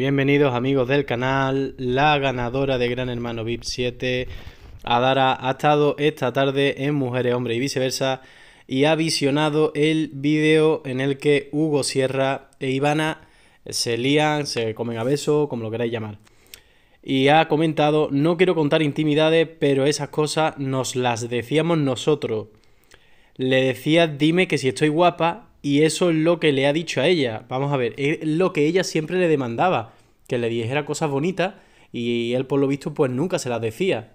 Bienvenidos amigos del canal, la ganadora de Gran Hermano VIP 7, Adara, ha estado esta tarde en Mujeres, Hombres y viceversa y ha visionado el vídeo en el que Hugo Sierra e Ivana se lían, se comen a beso, como lo queráis llamar. Y ha comentado, no quiero contar intimidades, pero esas cosas nos las decíamos nosotros. Le decía, dime que si estoy guapa y eso es lo que le ha dicho a ella. Vamos a ver, es lo que ella siempre le demandaba, que le dijera cosas bonitas y él por lo visto pues nunca se las decía.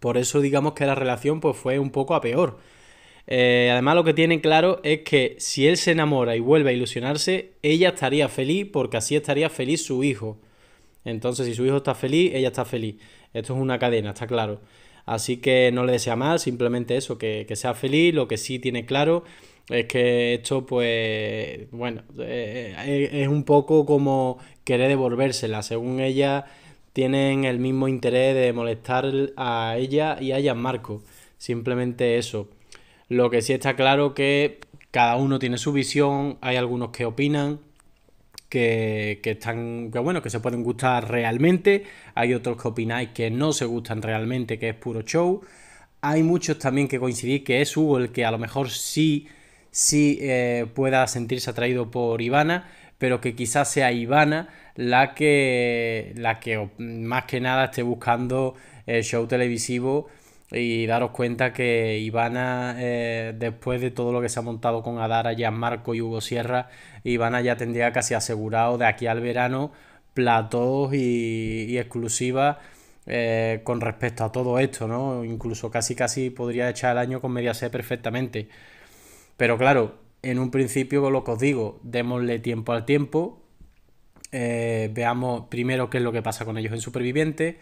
Por eso digamos que la relación pues fue un poco a peor. Eh, además lo que tienen claro es que si él se enamora y vuelve a ilusionarse, ella estaría feliz porque así estaría feliz su hijo. Entonces si su hijo está feliz, ella está feliz. Esto es una cadena, está claro. Así que no le desea más, simplemente eso, que, sea feliz, lo que sí tiene claro es que esto, pues, bueno, eh, eh, es un poco como querer devolvérsela. Según ella, tienen el mismo interés de molestar a ella y a ella Marco. Simplemente eso. Lo que sí está claro que cada uno tiene su visión, hay algunos que opinan, que, están, que bueno, que se pueden gustar realmente, hay otros que opináis que no se gustan realmente, que es puro show, hay muchos también que coincidís que es Hugo el que a lo mejor sí, sí eh, pueda sentirse atraído por Ivana, pero que quizás sea Ivana la que, la que más que nada esté buscando el show televisivo y daros cuenta que Ivana, eh, después de todo lo que se ha montado con Adara, Marco y Hugo Sierra, Ivana ya tendría casi asegurado de aquí al verano platos y, y exclusivas eh, con respecto a todo esto, ¿no? Incluso casi casi podría echar el año con media perfectamente. Pero claro, en un principio, lo que os digo, démosle tiempo al tiempo. Eh, veamos primero qué es lo que pasa con ellos en Superviviente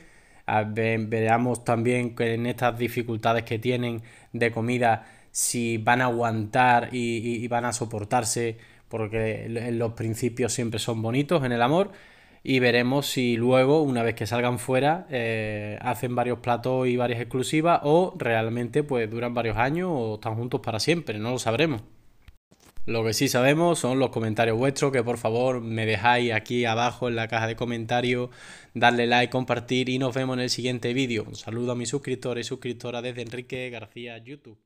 Ah, veremos también que en estas dificultades que tienen de comida, si van a aguantar y, van a soportarse, porque los principios siempre son bonitos en el amor. Y veremos si luego, una vez que salgan fuera, eh, hacen varios platos y varias exclusivas o realmente pues duran varios años o están juntos para siempre, no lo sabremos. Lo que sí sabemos son los comentarios vuestros, que por favor me dejáis aquí abajo en la caja de comentarios, darle like, compartir y nos vemos en el siguiente vídeo. Un saludo a mis suscriptores y suscriptoras desde Enrique García YouTube.